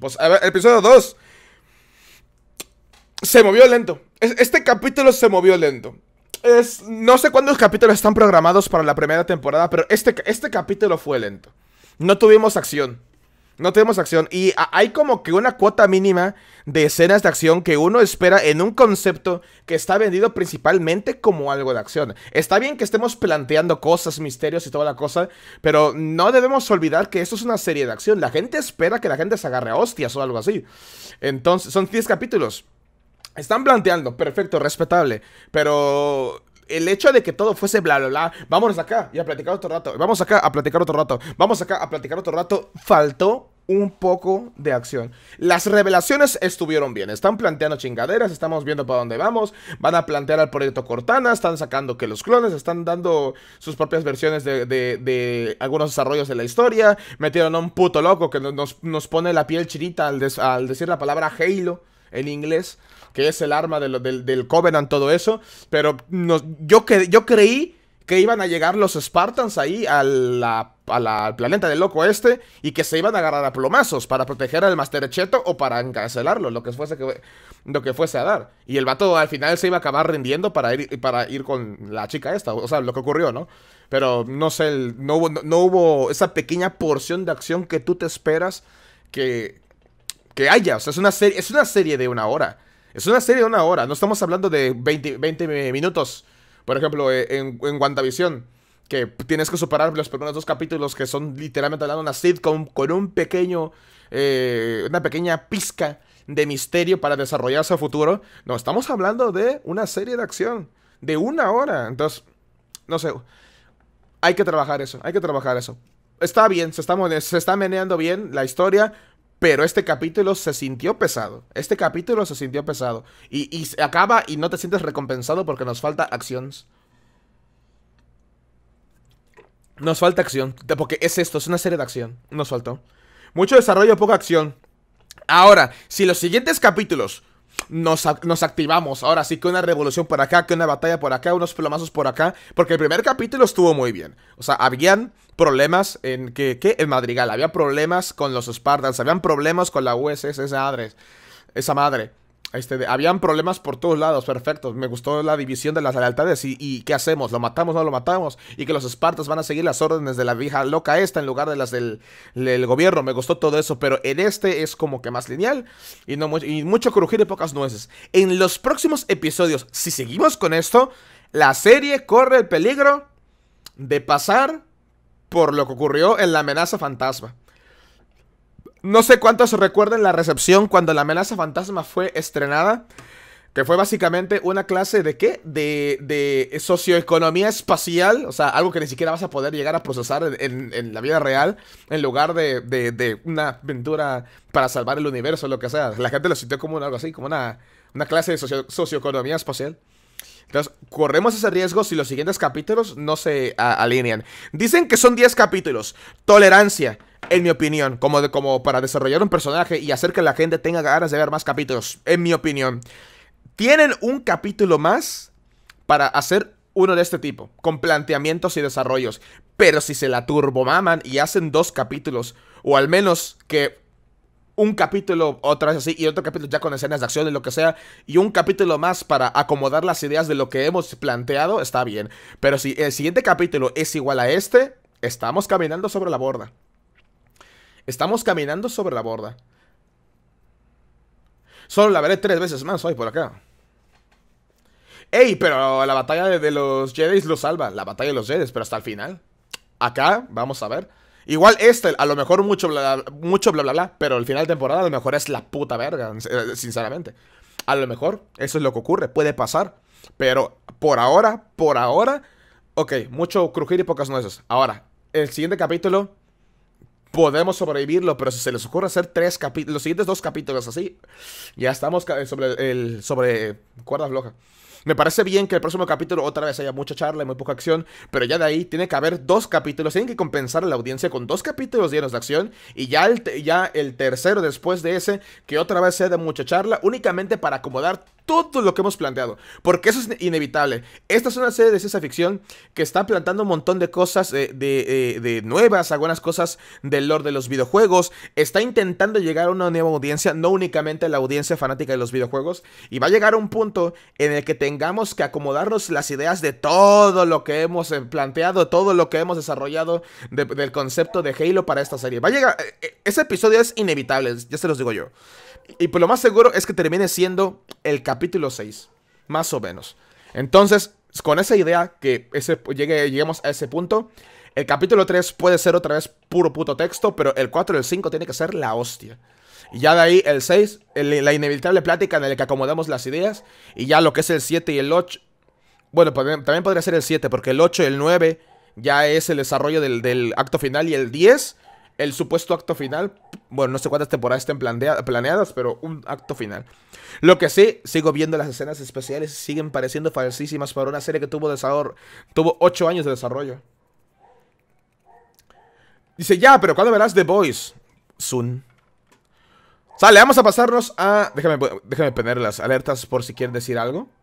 Pues, a episodio 2 se movió lento. Este capítulo se movió lento. no sé cuántos capítulos están programados para la primera temporada, pero este, este capítulo fue lento. No tuvimos acción. No tenemos acción. Y hay como que una cuota mínima de escenas de acción que uno espera en un concepto que está vendido principalmente como algo de acción. Está bien que estemos planteando cosas, misterios y toda la cosa, pero no debemos olvidar que esto es una serie de acción. La gente espera que la gente se agarre a hostias o algo así. Entonces, son 10 capítulos. Están planteando, perfecto, respetable, pero el hecho de que todo fuese bla, bla, bla, vámonos acá y a platicar otro rato, vamos acá a platicar otro rato, vamos acá a platicar otro rato, faltó un poco de acción. Las revelaciones estuvieron bien. Están planteando chingaderas, estamos viendo para dónde vamos. Van a plantear al proyecto Cortana, están sacando que los clones, están dando sus propias versiones de, algunos desarrollos de la historia. Metieron a un puto loco que nos, pone la piel chirita al, decir la palabra Halo en inglés, que es el arma del, Covenant, todo eso. Pero yo creí que iban a llegar los Spartans ahí a la, al planeta del loco este y que se iban a agarrar a plomazos para proteger al Master Cheto o para encarcelarlo, lo que fuese que lo que fuese a dar. Y el vato al final se iba a acabar rindiendo para ir para ir con la chica esta, o sea, lo que ocurrió, ¿no? Pero no sé, no, hubo, hubo esa pequeña porción de acción que tú te esperas que que haya, o sea, es una serie es una serie de una hora. Es una serie de una hora, no estamos hablando de 20, 20 minutos. Por ejemplo, eh, en, en WandaVision, que tienes que superar los primeros dos capítulos que son literalmente hablando una sitcom con un pequeño, eh, una pequeña pizca de misterio para desarrollarse a futuro. No, estamos hablando de una serie de acción de una hora. Entonces, no sé, hay que trabajar eso, hay que trabajar eso. Está bien, se está, se está meneando bien la historia, pero este capítulo se sintió pesado. Este capítulo se sintió pesado. Y, acaba y no te sientes recompensado porque nos falta acciones. Nos falta acción. Porque es esto, es una serie de acción. Nos faltó. Mucho desarrollo, poca acción. Ahora, si los siguientes capítulos nos, activamos. Ahora sí que una revolución por acá, que una batalla por acá, unos plomazos por acá. Porque el primer capítulo estuvo muy bien. O sea, habían problemas en que, qué en Madrigal, había problemas con los Spartans, habían problemas con la USS esa madre. Esa madre. Este, habían problemas por todos lados, perfectos. Me gustó la división de las lealtades y, qué hacemos, lo matamos, o no lo matamos, y que los espartas van a seguir las órdenes de la vieja loca esta en lugar de las del, gobierno. Me gustó todo eso, pero en este es como que más lineal y, no y mucho crujir y pocas nueces. En los próximos episodios, si seguimos con esto, la serie corre el peligro de pasar por lo que ocurrió en la amenaza fantasma. No sé cuántos recuerdan la recepción cuando la amenaza fantasma fue estrenada. Que fue básicamente una clase de qué? De, de socioeconomía espacial, o sea, algo que ni siquiera vas a poder llegar a procesar en, la vida real, en lugar de, de, una aventura para salvar el universo, o lo que sea. La gente lo sintió como algo así, como una, clase de socioeconomía espacial. Entonces, corremos ese riesgo si los siguientes capítulos no se alinean. Dicen que son 10 capítulos. Tolerancia en mi opinión, como, de, como para desarrollar un personaje y hacer que la gente tenga ganas de ver más capítulos, en mi opinión. Tienen un capítulo más para hacer uno de este tipo, con planteamientos y desarrollos. Pero si se la turbomaman y hacen dos capítulos, o al menos que un capítulo otra vez así y otro capítulo ya con escenas de acción y lo que sea, y un capítulo más para acomodar las ideas de lo que hemos planteado, está bien. Pero si el siguiente capítulo es igual a este, estamos caminando sobre la borda. Estamos caminando sobre la borda. Solo la veré tres veces más hoy por acá. Ey, pero la batalla de, los Jedi lo salva. La batalla de los Jedi, pero hasta el final. Acá, vamos a ver. Igual este, a lo mejor mucho mucho bla bla bla, pero el final de temporada a lo mejor es la puta verga, eh, sinceramente. A lo mejor eso es lo que ocurre, puede pasar. Pero por ahora, por ahora, ok, mucho crujir y pocas nueces. Ahora, el siguiente capítulo podemos sobrevivirlo, pero si se les ocurre hacer tres capítulos, los siguientes dos capítulos así, ya estamos sobre el sobre cuerda me parece bien que el próximo capítulo otra vez haya mucha charla y muy poca acción, pero ya de ahí tiene que haber dos capítulos, tienen que compensar a la audiencia con dos capítulos llenos de acción y ya el, ya el tercero después de ese, que otra vez sea de mucha charla, únicamente para acomodar todo lo que hemos planteado, porque eso es inevitable. Esta es una serie de ciencia ficción que está plantando un montón de cosas eh, de, eh, de, nuevas, algunas cosas del lore de los videojuegos, está intentando llegar a una nueva audiencia, no únicamente a la audiencia fanática de los videojuegos, y va a llegar a un punto en el que te tengamos que acomodarnos las ideas de todo lo que hemos eh, planteado, todo lo que hemos desarrollado del concepto de Halo para esta serie. Va a llegar, eh, eh, ese episodio es inevitable, ya se los digo yo. Y por pues lo más seguro es que termine siendo el capítulo 6, más o menos. Entonces, con esa idea que ese, llegue, lleguemos a ese punto, el capítulo 3 puede ser otra vez puro puto texto, pero el 4 y el 5 tiene que ser la hostia. Y ya de ahí el 6, la inevitable plática en la que acomodamos las ideas. Y ya lo que es el 7 y el 8. Bueno, pues, también podría ser el 7, porque el 8 y el 9 ya es el desarrollo del, acto final. Y el 10, el supuesto acto final. Bueno, no sé cuántas temporadas estén planeadas, pero un acto final. Lo que sí, sigo viendo las escenas especiales. Siguen pareciendo falsísimas para una serie que tuvo, tuvo 8 años de desarrollo. Dice, ya, pero ¿cuándo verás The Voice? Soon. Sale, vamos a pasarnos a... Déjame, déjame poner las alertas por si quieren decir algo.